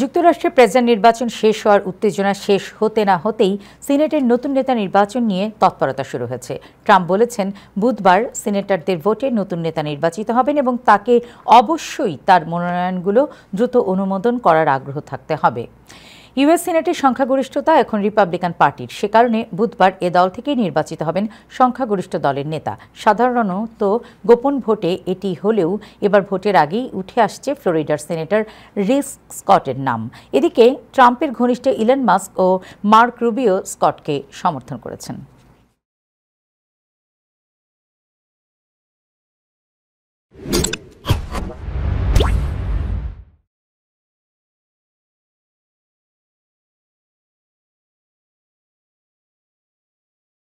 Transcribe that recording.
যুক্তরাষ্ট্রে প্রেসিডেন্ট নির্বাচন শেষ হওয়ার উত্তেজনা শেষ হতে না হতেই সিনেটের নতুন নেতা নির্বাচন নিয়ে তৎপরতা শুরু হয়েছে ট্রাম্প বলেছেন বুধবার সিনেটারদের ভোটে নতুন নেতা নির্বাচিত হবেন এবং তাকে অবশ্যই তার মনোনয়নগুলো দ্রুত অনুমোদন করার আগ্রহ থাকতে হবে ইউএস সিনেটের সংখ্যাগরিষ্ঠতা এখন রিপাবলিকান পার্টির সে কারণে বুধবার এ দল থেকেই নির্বাচিত হবেন সংখ্যাগরিষ্ঠ দলের নেতা সাধারণত গোপন ভোটে এটি হলেও এবার ভোটের আগেই উঠে আসছে ফ্লোরিডার সিনেটর রিস স্কটের নাম এদিকে ট্রাম্পের ঘনিষ্ঠ ইলন মাস্ক ও মার্ক রুবিও স্কটকে সমর্থন করেছেন